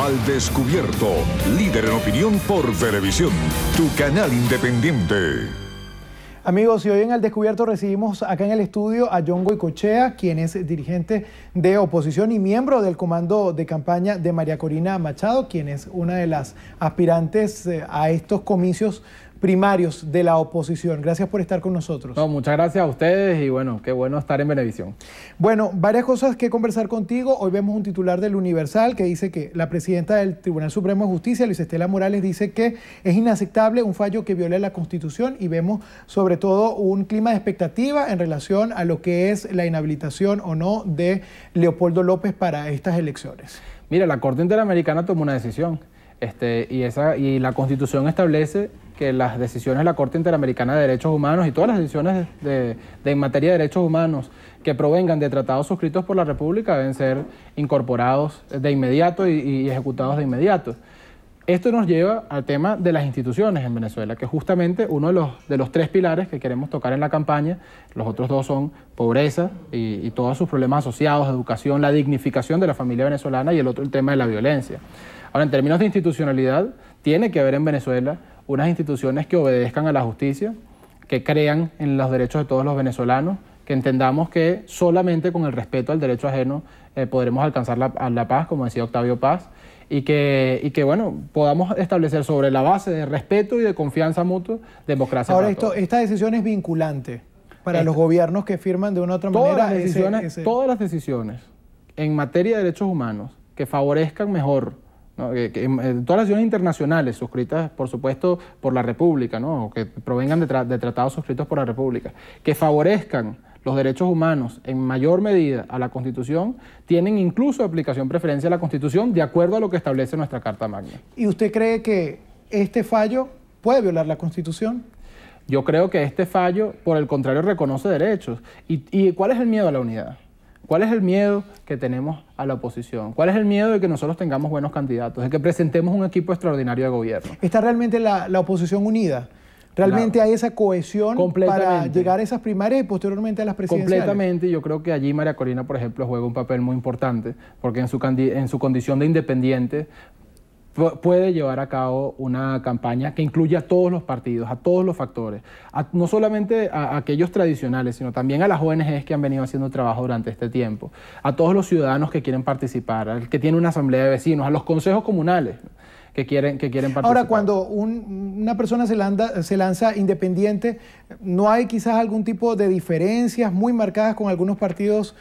Al Descubierto, líder en opinión por televisión, tu canal independiente. Amigos, y hoy en Al Descubierto recibimos acá en el estudio a John Goicochea, quien es dirigente de oposición y miembro del comando de campaña de María Corina Machado, quien es una de las aspirantes eh, a estos comicios primarios de la oposición. Gracias por estar con nosotros. No, muchas gracias a ustedes y bueno, qué bueno estar en Benevisión. Bueno, varias cosas que conversar contigo. Hoy vemos un titular del Universal que dice que la presidenta del Tribunal Supremo de Justicia, Luis Estela Morales, dice que es inaceptable un fallo que viole la Constitución y vemos sobre todo un clima de expectativa en relación a lo que es la inhabilitación o no de Leopoldo López para estas elecciones. Mira, la Corte Interamericana tomó una decisión. Este, y, esa, y la Constitución establece que las decisiones de la Corte Interamericana de Derechos Humanos y todas las decisiones de, en materia de derechos humanos que provengan de tratados suscritos por la República deben ser incorporados de inmediato y ejecutados de inmediato. Esto nos lleva al tema de las instituciones en Venezuela, que justamente uno de los, de los tres pilares que queremos tocar en la campaña. Los otros dos son pobreza y, todos sus problemas asociados, educación, la dignificación de la familia venezolana y el otro el tema de la violencia. Ahora, en términos de institucionalidad, tiene que haber en Venezuela unas instituciones que obedezcan a la justicia, que crean en los derechos de todos los venezolanos, que entendamos que solamente con el respeto al derecho ajeno eh, podremos alcanzar la paz, como decía Octavio Paz y que, que, bueno, podamos establecer sobre la base de respeto y de confianza mutua democracia. Ahora, esto, esta decisión es vinculante para los gobiernos que firman de una u otra manera. Las decisiones, Todas las decisiones en materia de derechos humanos que favorezcan mejor, todas las decisiones internacionales suscritas, por supuesto, por la República, ¿no? que provengan de tratados suscritos por la República, que favorezcan los derechos humanos en mayor medida a la Constitución, tienen incluso aplicación preferencia a la Constitución de acuerdo a lo que establece nuestra Carta Magna. ¿Y usted cree que este fallo puede violar la Constitución? Yo creo que este fallo, por el contrario, reconoce derechos. ¿Y, cuál es el miedo a la unidad? ¿Cuál es el miedo que tenemos a la oposición? ¿Cuál es el miedo de que nosotros tengamos buenos candidatos, de que presentemos un equipo extraordinario de gobierno? ¿Está realmente la oposición unida? realmente hay esa cohesión para llegar a esas primarias y posteriormente a las presidenciales. Completamente, yo creo que allí María Corina, por ejemplo, juega un papel muy importante, porque en su, en su condición de independiente puede llevar a cabo una campaña que incluya a todos los partidos, a todos los factores, no solamente a, aquellos tradicionales, sino también a las ONGs que han venido haciendo trabajo durante este tiempo, a todos los ciudadanos que quieren participar, al que tiene una asamblea de vecinos, a los consejos comunales que quieren, que quieren participar. Ahora, cuando una persona se, se lanza independiente, ¿no hay quizás algún tipo de diferencias muy marcadas con algunos partidos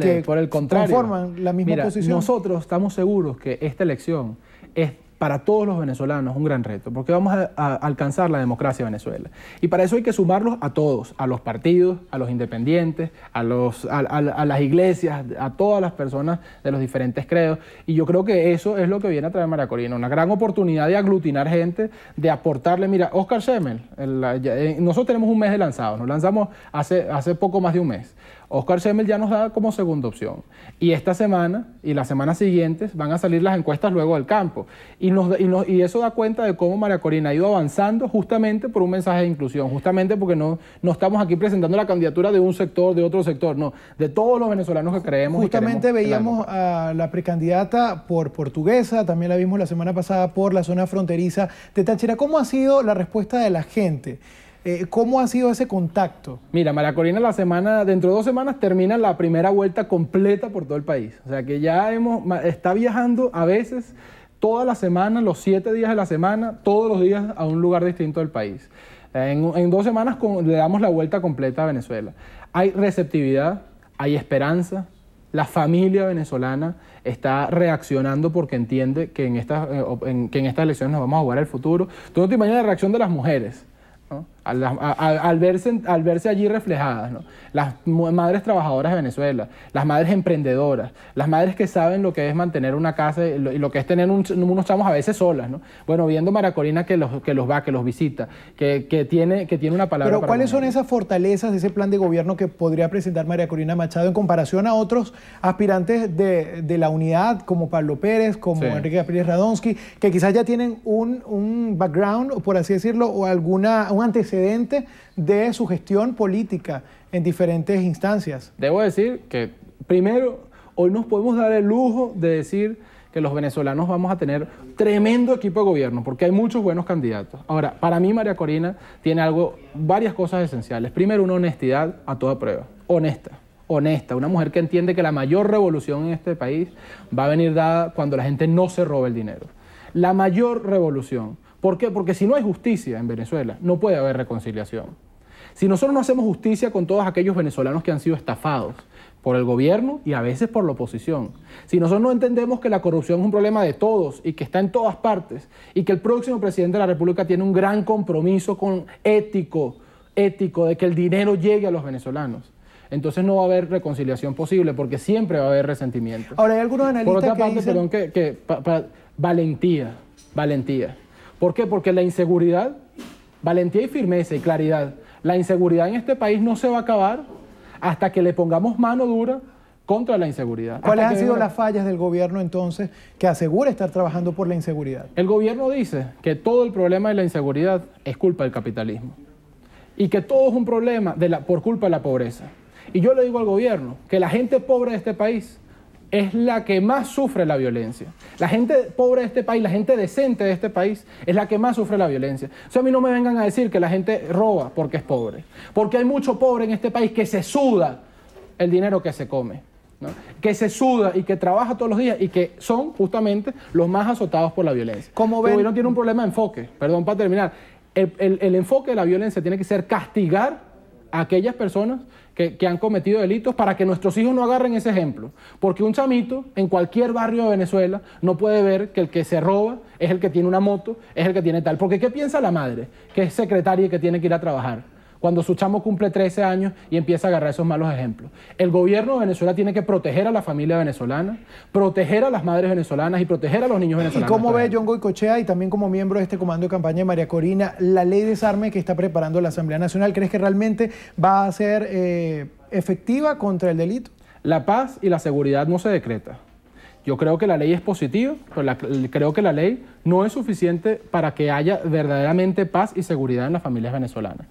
que por el contrario. conforman la misma Mira, Nosotros estamos seguros que esta elección es para todos los venezolanos es un gran reto, porque vamos a, alcanzar la democracia en Venezuela. Y para eso hay que sumarlos a todos, a los partidos, a los independientes, a, los, a, las iglesias, a todas las personas de los diferentes credos. Y yo creo que eso es lo que viene a traer María Corina, una gran oportunidad de aglutinar gente, de aportarle, mira, Oscar Semel... Eh, nosotros tenemos un mes de lanzado, nos lanzamos hace, hace poco más de un mes. Oscar Semel ya nos da como segunda opción. Y esta semana y las semanas siguientes van a salir las encuestas luego del campo. Y, eso da cuenta de cómo María Corina ha ido avanzando justamente por un mensaje de inclusión, justamente porque no, no estamos aquí presentando la candidatura de un sector, de otro sector, no, de todos los venezolanos que creemos. Justamente veíamos a la precandidata por portuguesa, también la vimos la semana pasada por la zona fronteriza de Táchira. ¿Cómo ha sido la respuesta de la gente? Eh, ¿Cómo ha sido ese contacto? Mira, María Corina, la semana, dentro de dos semanas termina la primera vuelta completa por todo el país. O sea que ya hemos, está viajando a veces toda la semana, los siete días de la semana, todos los días a un lugar distinto del país. En, dos semanas le damos la vuelta completa a Venezuela. Hay receptividad, hay esperanza, la familia venezolana está reaccionando porque entiende que en estas, eh, en, en estas elecciones nos vamos a jugar el futuro. Tú no te imaginas la reacción de las mujeres. ¿no? al, verse, al, verse, allí reflejadas, las madres trabajadoras de Venezuela, las madres emprendedoras, las madres que saben lo que es mantener una casa y lo, que es tener unos chamos a veces solas. ¿no? Bueno, viendo Maracolina que los, que los va, que los visita, que, tiene, que tiene una palabra. Pero ¿cuáles son esas fortalezas de ese plan de gobierno que podría presentar María Corina Machado en comparación a otros aspirantes de, de la unidad como Pablo Pérez, como Enrique Pérez Radonsky, que quizás ya tienen un, un background, por así decirlo, o alguna, un antecedente? de su gestión política en diferentes instancias. Debo decir que, primero, hoy nos podemos dar el lujo de decir que los venezolanos vamos a tener tremendo equipo de gobierno, porque hay muchos buenos candidatos. Ahora, para mí María Corina tiene algo, varias cosas esenciales. Primero, una honestidad a toda prueba, honesta honesta, una mujer que entiende que la mayor revolución en este país va a venir dada cuando la gente no se roba el dinero. La mayor revolución ¿Por qué? Porque si no hay justicia en Venezuela, no puede haber reconciliación. Si nosotros no hacemos justicia con todos aquellos venezolanos que han sido estafados por el gobierno y a veces por la oposición, si nosotros no entendemos que la corrupción es un problema de todos y que está en todas partes y que el próximo presidente de la República tiene un gran compromiso con ético, ético de que el dinero llegue a los venezolanos, entonces no va a haber reconciliación posible porque siempre va a haber resentimiento. Ahora hay algunos analistas Por otra que parte, perdón, que, valentía, valentía. ¿Por qué? Porque la inseguridad, valentía y firmeza y claridad, la inseguridad en este país no se va a acabar hasta que le pongamos mano dura contra la inseguridad. ¿Cuáles han sido las fallas del gobierno entonces que asegura estar trabajando por la inseguridad? El gobierno dice que todo el problema de la inseguridad es culpa del capitalismo y que todo es un problema por culpa de la pobreza. Y yo le digo al gobierno que la gente pobre de este país es la que más sufre la violencia. La gente pobre de este país, la gente decente de este país, es la que más sufre la violencia. O sea, a mí no me vengan a decir que la gente roba porque es pobre, porque hay mucho pobre en este país que se suda el dinero que se come, que se suda y que trabaja todos los días y que son justamente los más azotados por la violencia. Como ven, el gobierno tiene un problema de enfoque, perdón para terminar. el, el enfoque de la violencia tiene que ser castigar a aquellas personas que, que, han cometido delitos para que nuestros hijos no agarren ese ejemplo. Porque un chamito en cualquier barrio de Venezuela no puede ver que el que se roba es el que tiene una moto, es el que tiene tal. Porque ¿qué piensa la madre? Que es secretaria y que tiene que ir a trabajar cuando su chamo cumple 13 años y empieza a agarrar esos malos ejemplos. El gobierno de Venezuela tiene que proteger a la familia venezolana, proteger a las madres venezolanas y proteger a los niños venezolanos. ¿Y cómo ve John Goycochea y también como miembro de este comando de campaña de María Corina la ley de desarme que está preparando la Asamblea Nacional? ¿Crees que realmente va a ser eh, efectiva contra el delito? La paz y la seguridad no se decreta. Yo creo que la ley es positiva, pero creo que la ley no es suficiente para que haya verdaderamente paz y seguridad en las familias venezolanas.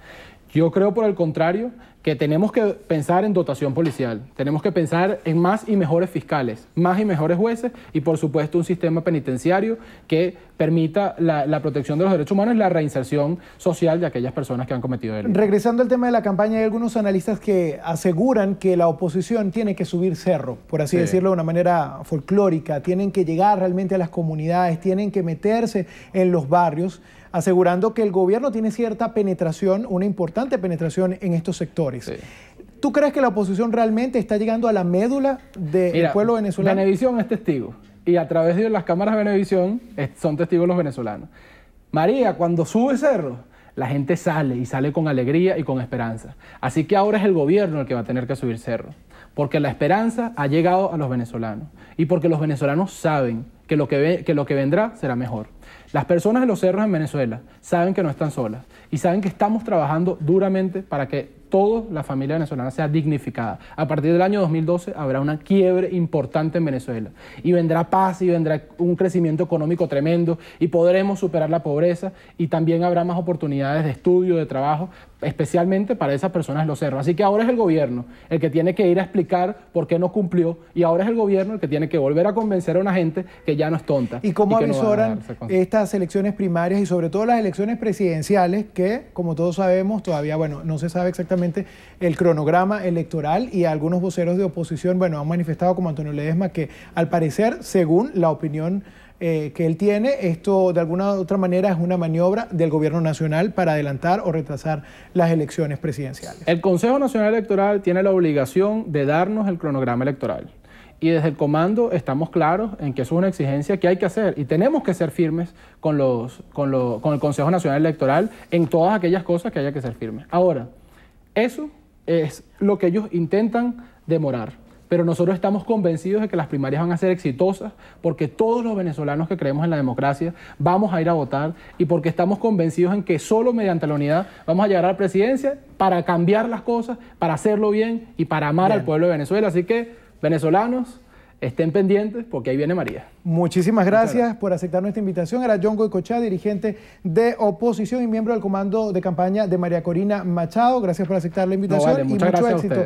Yo creo, por el contrario, que tenemos que pensar en dotación policial, tenemos que pensar en más y mejores fiscales, más y mejores jueces y por supuesto un sistema penitenciario que permita la, protección de los derechos humanos y la reinserción social de aquellas personas que han cometido delitos. Regresando al tema de la campaña, hay algunos analistas que aseguran que la oposición tiene que subir cerro, por así decirlo de una manera folclórica, tienen que llegar realmente a las comunidades, tienen que meterse en los barrios, asegurando que el gobierno tiene cierta penetración, una importante penetración en estos sectores. ¿Tú crees que la oposición realmente está llegando a la médula del pueblo venezolano? Venevisión es testigo y a través de las cámaras de Venevisión son testigos los venezolanos. María, cuando sube cerro, la gente sale y sale con alegría y con esperanza. Así que ahora es el gobierno el que va a tener que subir cerro, porque la esperanza ha llegado a los venezolanos y porque los venezolanos saben que lo que, que lo que vendrá será mejor. Las personas de los cerros en Venezuela saben que no están solas y saben que estamos trabajando duramente para que toda la familia venezolana sea dignificada. A partir del año 2012 habrá una quiebre importante en Venezuela y vendrá paz y vendrá un crecimiento económico tremendo y podremos superar la pobreza y también habrá más oportunidades de estudio, de trabajo especialmente para esas personas lo cerros. Así que ahora es el gobierno el que tiene que ir a explicar por qué no cumplió y ahora es el gobierno el que tiene que volver a convencer a una gente que ya no es tonta. ¿Y cómo avisoran estas elecciones primarias y sobre todo las elecciones presidenciales que, como todos sabemos, todavía, bueno, no se sabe exactamente el cronograma electoral y algunos voceros de oposición, bueno, han manifestado como Antonio Ledesma que al parecer, según la opinión eh, que él tiene. Esto, de alguna otra manera, es una maniobra del gobierno nacional para adelantar o retrasar las elecciones presidenciales. El Consejo Nacional Electoral tiene la obligación de darnos el cronograma electoral. Y desde el comando estamos claros en que es una exigencia que hay que hacer y tenemos que ser firmes con, los, con el Consejo Nacional Electoral en todas aquellas cosas que haya que ser firmes. Ahora, eso es lo que ellos intentan demorar pero nosotros estamos convencidos de que las primarias van a ser exitosas porque todos los venezolanos que creemos en la democracia vamos a ir a votar y porque estamos convencidos en que solo mediante la unidad vamos a llegar a la presidencia para cambiar las cosas, para hacerlo bien y para amar al pueblo de Venezuela. Así que, venezolanos, estén pendientes porque ahí viene María. Muchísimas gracias, por aceptar nuestra invitación. Era John Goycochá, dirigente de oposición y miembro del comando de campaña de María Corina Machado. Gracias por aceptar la invitación y mucho éxito.